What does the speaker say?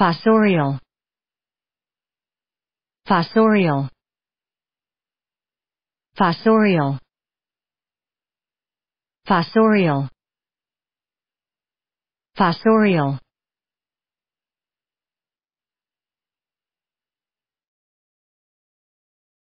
Fossorial. Fossorial. Fossorial. Fossorial. Fossorial.